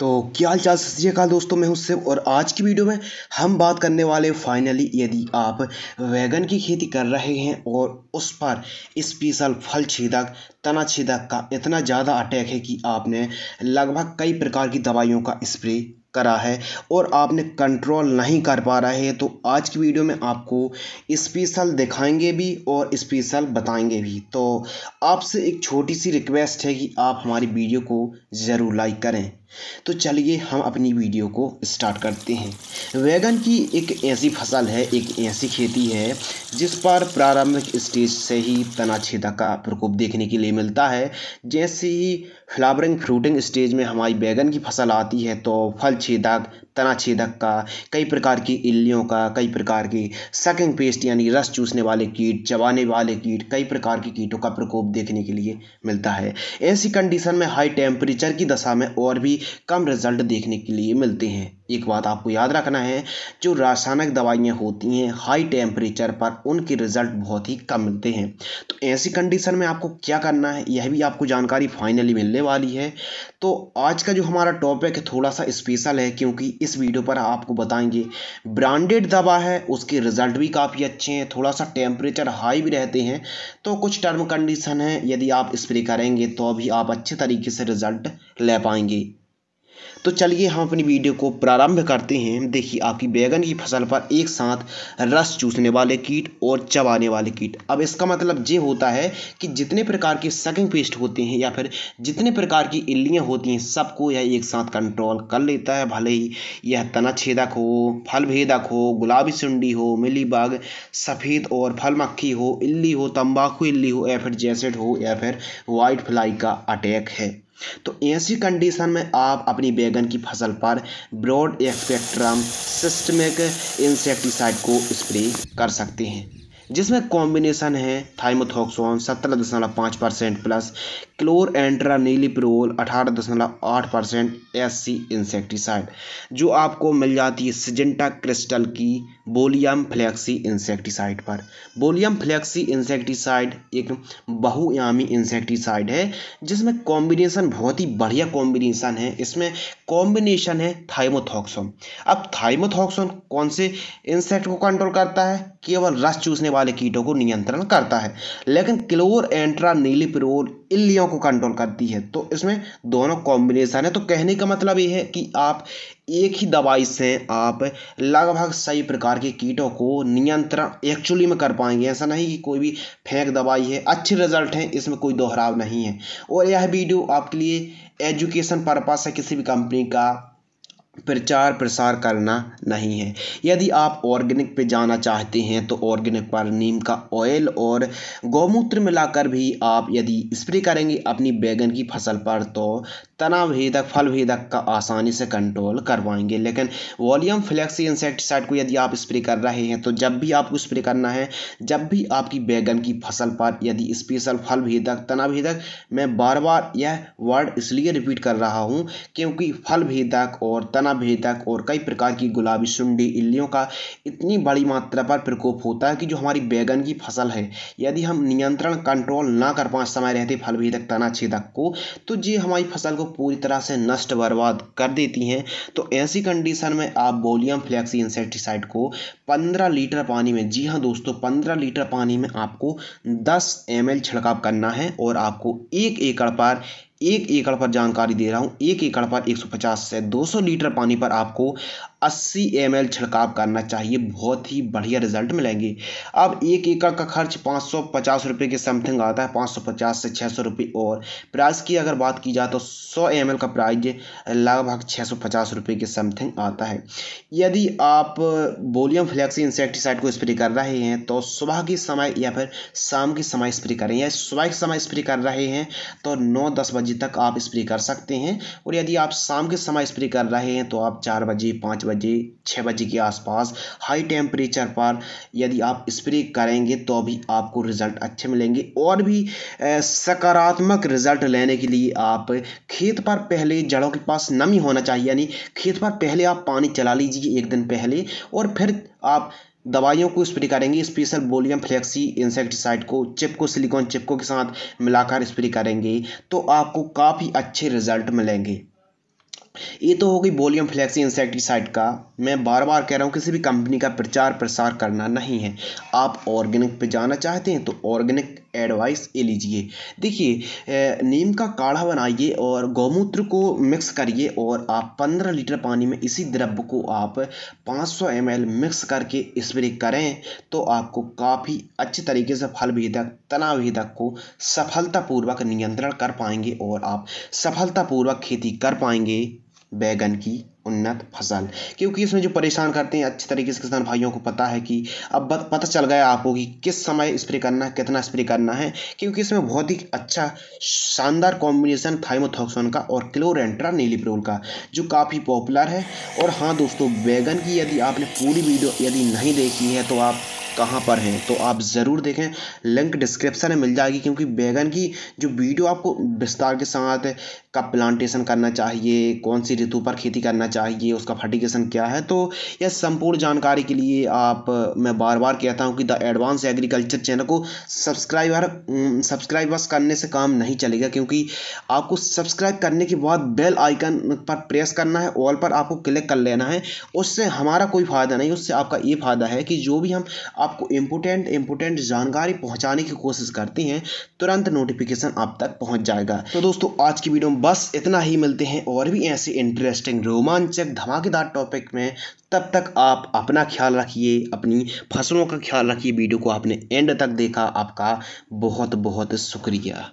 तो क्या हाल चाल सत दोस्तों मैं हूं शिव और आज की वीडियो में हम बात करने वाले फाइनली यदि आप वैगन की खेती कर रहे हैं और उस पर स्पेशल फल छेदक तना छेदक का इतना ज़्यादा अटैक है कि आपने लगभग कई प्रकार की दवाइयों का स्प्रे करा है और आपने कंट्रोल नहीं कर पा रहे हैं तो आज की वीडियो में आपको स्पेशल दिखाएंगे भी और स्पेशल बताएंगे भी तो आपसे एक छोटी सी रिक्वेस्ट है कि आप हमारी वीडियो को ज़रूर लाइक करें तो चलिए हम अपनी वीडियो को स्टार्ट करते हैं वैगन की एक ऐसी फसल है एक ऐसी खेती है जिस पर प्रारंभिक स्टेज से ही तनाछेदा का प्रकोप देखने के लिए मिलता है जैसे ही फ्लावरिंग फ्रूटिंग स्टेज में हमारी बैगन की फसल आती है तो फल छेदक तना छेदक का कई प्रकार की इल्लियों का कई प्रकार की सकिंग पेस्ट यानी रस चूसने वाले कीट चबाने वाले कीट कई प्रकार के की कीटों का प्रकोप देखने के लिए मिलता है ऐसी कंडीशन में हाई टेम्परेचर की दशा में और भी कम रिजल्ट देखने के लिए मिलते हैं एक बात आपको याद रखना है जो रासायनिक दवाइयाँ होती हैं हाई टेम्परेचर पर उनके रिजल्ट बहुत ही कम मिलते हैं तो ऐसी कंडीशन में आपको क्या करना है यह भी आपको जानकारी फाइनली मिलने वाली है तो आज का जो हमारा टॉपिक है थोड़ा सा स्पेशल है क्योंकि इस वीडियो पर आपको बताएंगे ब्रांडेड दवा है उसके रिजल्ट भी काफ़ी अच्छे हैं थोड़ा सा टेम्परेचर हाई भी रहते हैं तो कुछ टर्म कंडीशन है यदि आप स्प्रे करेंगे तो अभी आप अच्छे तरीके से रिजल्ट ले पाएंगे तो चलिए हम अपनी वीडियो को प्रारंभ करते हैं देखिए आपकी बैगन की फसल पर एक साथ रस चूसने वाले कीट और चबाने वाले कीट अब इसका मतलब ये होता है कि जितने प्रकार के सकिंग पेस्ट होते हैं या फिर जितने प्रकार की इल्लियाँ होती हैं सबको यह एक साथ कंट्रोल कर लेता है भले ही यह तना छेदक हो फल भेदक हो गुलाबी सुंडी हो मिलीबाग सफ़ेद और फल मक्खी हो इल्ली हो तम्बाकू इल्ली हो या फिर जैसेट हो या फिर वाइट फ्लाई का अटैक है तो ऐसी कंडीशन में आप अपनी बैगन की फसल पर ब्रॉड एक्सपेक्ट्रम सिस्टमिक इंसेक्टिसाइड को स्प्रे कर सकते हैं जिसमें कॉम्बिनेशन है थाइमोथॉक्सोन सत्रह दशमलव पाँच परसेंट प्लस क्लोर प्रोल अठारह दशमलव आठ परसेंट एस सी इंसेक्टीसाइड जो आपको मिल जाती है सिजेंटा क्रिस्टल की बोलियम फ्लैक्सी इंसेक्टीसाइड पर बोलियम फ्लैक्सी इंसेक्टीसाइड एक बहुयामी इंसेक्टीसाइड है जिसमें कॉम्बिनेशन बहुत ही बढ़िया कॉम्बिनेशन है इसमें कॉम्बिनेशन है थाइमोथॉक्सोन अब थाइमोथॉक्सोन कौन से इंसेक्ट को कंट्रोल करता है केवल रस चूसने वाले कीटों को नियंत्रण करता है लेकिन क्लोर एंट्रा प्रोल इल्लियों को कंट्रोल करती है तो इसमें दोनों कॉम्बिनेशन है तो कहने का मतलब ये है कि आप एक ही दवाई से आप लगभग सही प्रकार के कीटों को नियंत्रण एक्चुअली में कर पाएंगे ऐसा नहीं कि कोई भी फेंक दवाई है अच्छे रिजल्ट हैं इसमें कोई दोहराव नहीं है और यह वीडियो आपके लिए एजुकेशन पर्पज़ से किसी भी कंपनी का प्रचार प्रसार करना नहीं है यदि आप ऑर्गेनिक पे जाना चाहते हैं तो ऑर्गेनिक पर नीम का ऑयल और गौमूत्र मिलाकर भी आप यदि स्प्रे करेंगे अपनी बैगन की फसल पर तो तना भेदक फल भेदक का आसानी से कंट्रोल करवाएंगे लेकिन वॉल्यूम फ्लेक्सी इंसेक्टिसाइड को यदि आप स्प्रे कर रहे हैं तो जब भी आपको स्प्रे करना है जब भी आपकी बैगन की फसल पर यदि स्पेशल फल भेदक तना भेदक मैं बार बार यह वर्ड इसलिए रिपीट कर रहा हूँ क्योंकि फल भेदक और तना तना भेदक और कई प्रकार की गुलाबी सुंडी इल्लियों का इतनी बड़ी मात्रा पर प्रकोप होता है कि जो हमारी बैगन की फसल है यदि हम नियंत्रण कंट्रोल ना कर पाए समय रहते फल भेदक तना छेदक को तो ये हमारी फसल को पूरी तरह से नष्ट बर्बाद कर देती हैं तो ऐसी कंडीशन में आप बोलियम फ्लैक्सी इंसेक्टिसाइड को पंद्रह लीटर पानी में जी हाँ दोस्तों पंद्रह लीटर पानी में आपको दस एम छिड़काव करना है और आपको एक एकड़ पर एक एकड़ पर जानकारी दे रहा हूँ एक एकड़ पर 150 से 200 लीटर पानी पर आपको 80 एम छिड़काव करना चाहिए बहुत ही बढ़िया रिजल्ट मिलेंगे अब एक एकड़ का खर्च 550 रुपए के समथिंग आता है 550 से 600 रुपए और प्राइस की अगर बात की जाए तो 100 एम का प्राइज लगभग 650 रुपए के समथिंग आता है यदि आप बोलियम फ्लैक्सी इंसेक्टिसाइड को स्प्रे कर रहे हैं तो सुबह के समय या फिर शाम के समय स्प्रे करें या सुबह के समय स्प्रे कर रहे हैं तो नौ दस बजे बजे तक आप स्प्रे कर सकते हैं और यदि आप शाम के समय स्प्रे कर रहे हैं तो आप चार बजे पाँच बजे छः बजे के आसपास हाई टेम्परेचर पर यदि आप स्प्रे करेंगे तो भी आपको रिज़ल्ट अच्छे मिलेंगे और भी सकारात्मक रिज़ल्ट लेने के लिए आप खेत पर पहले जड़ों के पास नमी होना चाहिए यानी खेत पर पहले आप पानी चला लीजिए एक दिन पहले और फिर आप दवाइयों को स्प्रे करेंगे स्पेशल बोलियम फ्लेक्सी इंसेक्टिसाइड को चिप को सिलिकॉन चिपको के साथ मिलाकर स्प्रे करेंगे तो आपको काफ़ी अच्छे रिजल्ट मिलेंगे ये तो हो गई बोलियम फ्लेक्सी इंसेक्टिसाइड का मैं बार बार कह रहा हूँ किसी भी कंपनी का प्रचार प्रसार करना नहीं है आप ऑर्गेनिक पे जाना चाहते हैं तो ऑर्गेनिक एडवाइस ये लीजिए देखिए नीम का काढ़ा बनाइए और गौमूत्र को मिक्स करिए और आप पंद्रह लीटर पानी में इसी द्रव्य को आप पाँच सौ एम एल मिक्स करके स्प्रे करें तो आपको काफ़ी अच्छे तरीके से फल भेदक तनाव भेदक को सफलतापूर्वक नियंत्रण कर पाएंगे और आप सफलतापूर्वक खेती कर पाएंगे बैगन की उन्नत फसल क्योंकि इसमें जो परेशान करते हैं अच्छे तरीके से किसान भाइयों को पता है कि अब पता चल गया आपको कि किस समय स्प्रे करना है कितना स्प्रे करना है क्योंकि इसमें बहुत ही अच्छा शानदार कॉम्बिनेशन थाइमोथॉक्सोन का और क्लोरेंट्रा नीलीप्रोल का जो काफ़ी पॉपुलर है और हाँ दोस्तों बैगन की यदि आपने पूरी वीडियो यदि नहीं देखी है तो आप कहाँ पर हैं तो आप ज़रूर देखें लिंक डिस्क्रिप्शन में मिल जाएगी क्योंकि बैगन की जो वीडियो आपको विस्तार के साथ कब प्लांटेशन करना चाहिए कौन सी ऋतु पर खेती करना चाहिए उसका फर्टिगेशन क्या है तो यह संपूर्ण जानकारी के लिए आप मैं बार बार कहता हूँ कि द एडवांस एग्रीकल्चर चैनल को सब्सक्राइबर सब्सक्राइब बस करने से काम नहीं चलेगा क्योंकि आपको सब्सक्राइब करने के बाद बेल आइकन पर प्रेस करना है ऑल पर आपको क्लिक कर लेना है उससे हमारा कोई फ़ायदा नहीं उससे आपका ये फ़ायदा है कि जो भी हम आपको इम्पोर्टेंट इम्पोर्टेंट जानकारी पहुंचाने की कोशिश करते हैं तुरंत नोटिफिकेशन आप तक पहुंच जाएगा तो दोस्तों आज की वीडियो में बस इतना ही मिलते हैं और भी ऐसे इंटरेस्टिंग रोमांचक धमाकेदार टॉपिक में तब तक आप अपना ख्याल रखिए अपनी फसलों का ख्याल रखिए वीडियो को आपने एंड तक देखा आपका बहुत बहुत शुक्रिया